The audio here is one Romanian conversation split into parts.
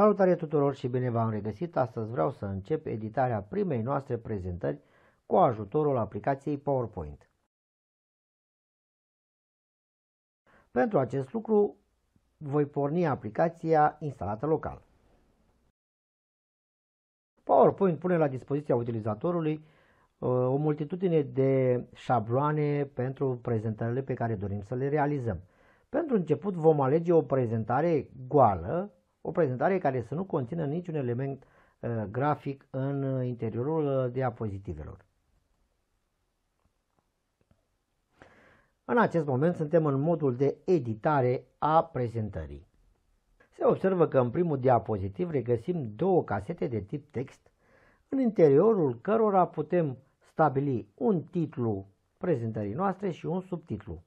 Salutare tuturor și bine v-am regăsit! Astăzi vreau să încep editarea primei noastre prezentări cu ajutorul aplicației PowerPoint. Pentru acest lucru voi porni aplicația instalată local. PowerPoint pune la dispoziția utilizatorului uh, o multitudine de șabloane pentru prezentările pe care dorim să le realizăm. Pentru început vom alege o prezentare goală o prezentare care să nu conțină niciun element uh, grafic în uh, interiorul uh, diapozitivelor. În acest moment suntem în modul de editare a prezentării. Se observă că în primul diapozitiv regăsim două casete de tip text, în interiorul cărora putem stabili un titlu prezentării noastre și un subtitlu.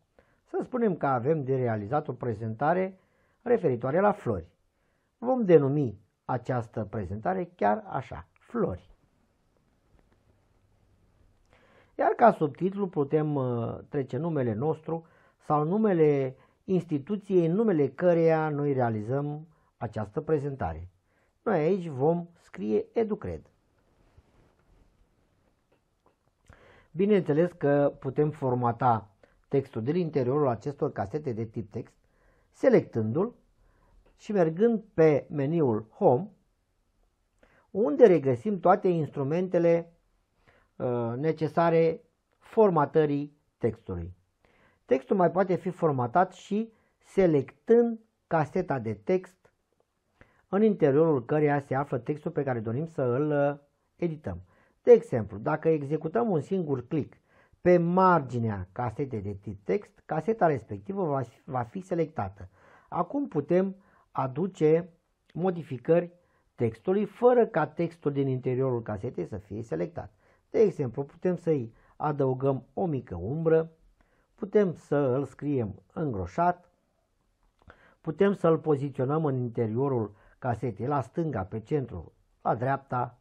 Să spunem că avem de realizat o prezentare referitoare la flori. Vom denumi această prezentare chiar așa, flori. Iar ca subtitlu putem uh, trece numele nostru sau numele instituției numele căreia noi realizăm această prezentare. Noi aici vom scrie Educred. Bineînțeles că putem formata textul din interiorul acestor casete de tip text, selectându-l și mergând pe meniul Home, unde regăsim toate instrumentele uh, necesare formatării textului. Textul mai poate fi formatat și selectând caseta de text în interiorul căreia se află textul pe care dorim să îl uh, edităm. De exemplu, dacă executăm un singur click pe marginea casetei de text, caseta respectivă va fi selectată. Acum putem aduce modificări textului fără ca textul din interiorul casetei să fie selectat. De exemplu, putem să-i adăugăm o mică umbră, putem să îl scriem îngroșat, putem să-l poziționăm în interiorul casetei la stânga, pe centru, la dreapta.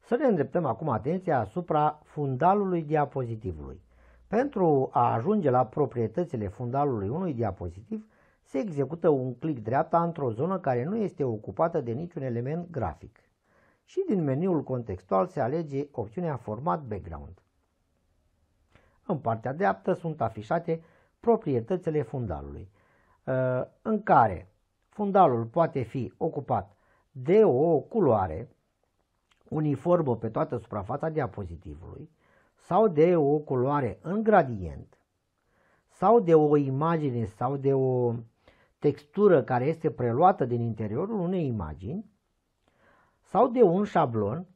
Să ne îndreptăm acum atenția asupra fundalului diapozitivului. Pentru a ajunge la proprietățile fundalului unui diapozitiv, se execută un clic dreapta într-o zonă care nu este ocupată de niciun element grafic. Și din meniul contextual se alege opțiunea Format Background. În partea dreaptă sunt afișate proprietățile fundalului, ă, în care fundalul poate fi ocupat de o culoare uniformă pe toată suprafața diapozitivului sau de o culoare în gradient sau de o imagine sau de o textură care este preluată din interiorul unei imagini sau de un șablon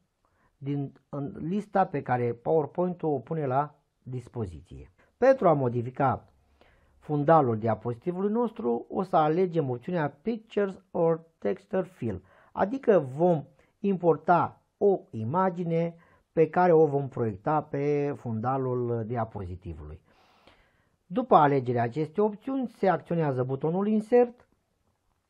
din în lista pe care PowerPoint-ul o pune la dispoziție. Pentru a modifica fundalul diapozitivului nostru, o să alegem opțiunea Pictures or Texture Fill, adică vom importa o imagine pe care o vom proiecta pe fundalul diapozitivului. După alegerea acestei opțiuni se acționează butonul Insert,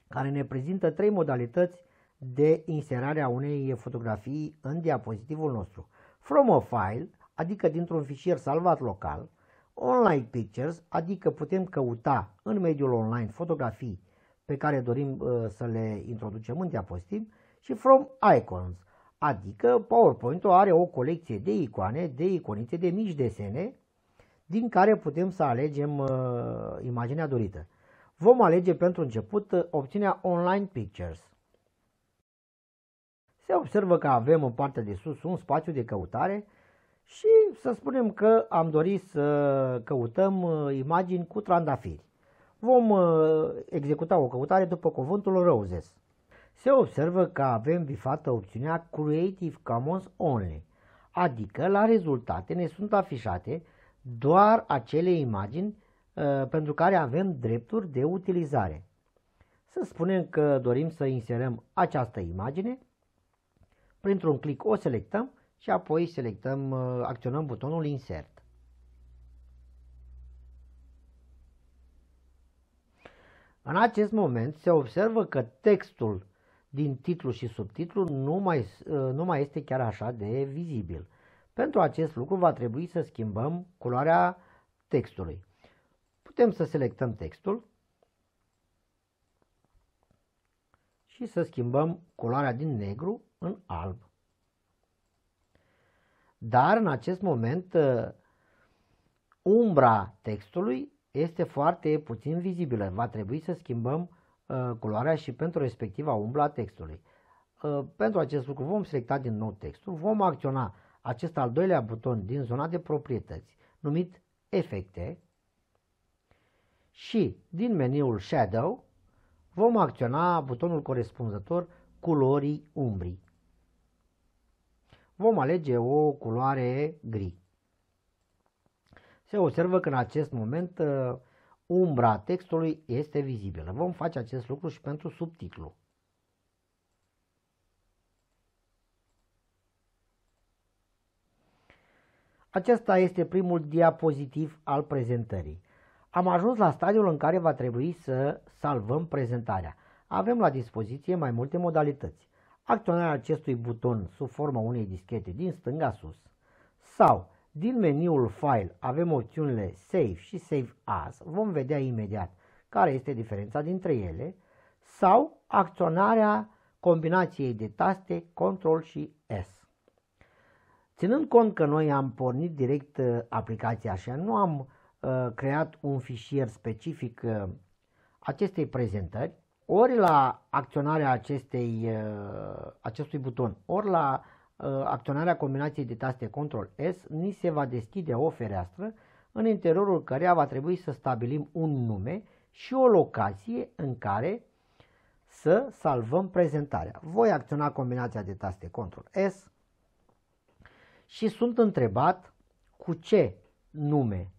care ne prezintă trei modalități de inserare a unei fotografii în diapozitivul nostru. From a file, adică dintr-un fișier salvat local, online pictures, adică putem căuta în mediul online fotografii pe care dorim uh, să le introducem în diapozitiv și from icons, adică PowerPoint-ul are o colecție de icoane, de iconițe, de mici desene din care putem să alegem uh, imaginea dorită. Vom alege pentru început uh, opțiunea Online Pictures. Se observă că avem în partea de sus un spațiu de căutare și să spunem că am dorit să căutăm uh, imagini cu trandafiri. Vom uh, executa o căutare după cuvântul Roses. Se observă că avem bifată opțiunea Creative Commons Only, adică la rezultate ne sunt afișate doar acele imagini uh, pentru care avem drepturi de utilizare. Să spunem că dorim să inserăm această imagine. Printr-un clic o selectăm și apoi selectăm, uh, acționăm butonul Insert. În acest moment se observă că textul din titlu și subtitlu nu mai, uh, nu mai este chiar așa de vizibil. Pentru acest lucru va trebui să schimbăm culoarea textului. Putem să selectăm textul și să schimbăm culoarea din negru în alb. Dar în acest moment ă, umbra textului este foarte puțin vizibilă. Va trebui să schimbăm ă, culoarea și pentru respectiva umbra textului. Ă, pentru acest lucru vom selecta din nou textul, vom acționa acest al doilea buton din zona de proprietăți, numit Efecte, și din meniul Shadow vom acționa butonul corespunzător culorii umbrii. Vom alege o culoare gri. Se observă că în acest moment uh, umbra textului este vizibilă. Vom face acest lucru și pentru subtitlu. Acesta este primul diapozitiv al prezentării. Am ajuns la stadiul în care va trebui să salvăm prezentarea. Avem la dispoziție mai multe modalități. Acționarea acestui buton sub forma unei dischete din stânga sus sau din meniul File avem opțiunile Save și Save As, vom vedea imediat care este diferența dintre ele, sau acționarea combinației de taste Ctrl și S. Ținând cont că noi am pornit direct uh, aplicația așa, nu am uh, creat un fișier specific uh, acestei prezentări, ori la acționarea acestei, uh, acestui buton, ori la uh, acționarea combinației de taste Ctrl S, ni se va deschide o fereastră în interiorul căreia va trebui să stabilim un nume și o locație în care să salvăm prezentarea. Voi acționa combinația de taste Ctrl S, și sunt întrebat cu ce nume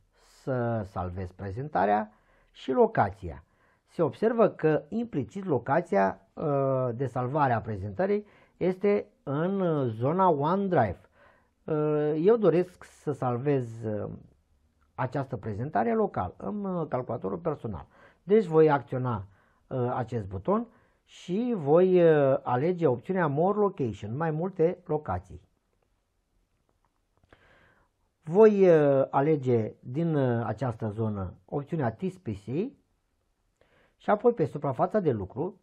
să salvez prezentarea și locația. Se observă că implicit locația ă, de salvare a prezentării este în zona OneDrive. Ă, eu doresc să salvez ă, această prezentare local, în calculatorul personal. Deci voi acționa acest buton și voi alege opțiunea More Location, mai multe locații. Voi uh, alege din uh, această zonă opțiunea TSPC și apoi pe suprafața de lucru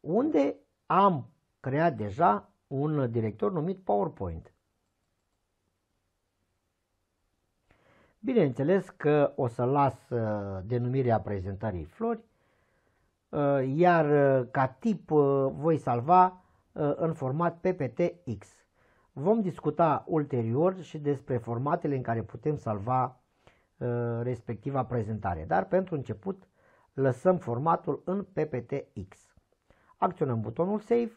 unde am creat deja un director numit PowerPoint. Bineînțeles că o să las uh, denumirea prezentării flori, iar ca tip voi salva în format PPTX. Vom discuta ulterior și despre formatele în care putem salva uh, respectiva prezentare, dar pentru început lăsăm formatul în PPTX. Acționăm butonul Save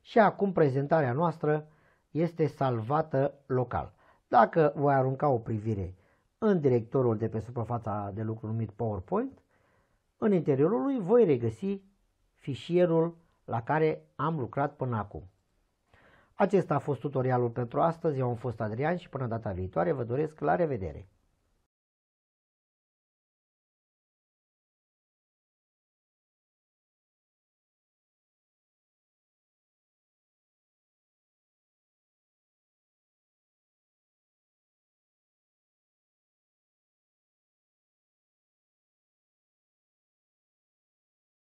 și acum prezentarea noastră este salvată local. Dacă voi arunca o privire în directorul de pe suprafața de lucru numit PowerPoint, în interiorul lui voi regăsi fișierul la care am lucrat până acum. Acesta a fost tutorialul pentru astăzi, eu am fost Adrian și până data viitoare vă doresc la revedere!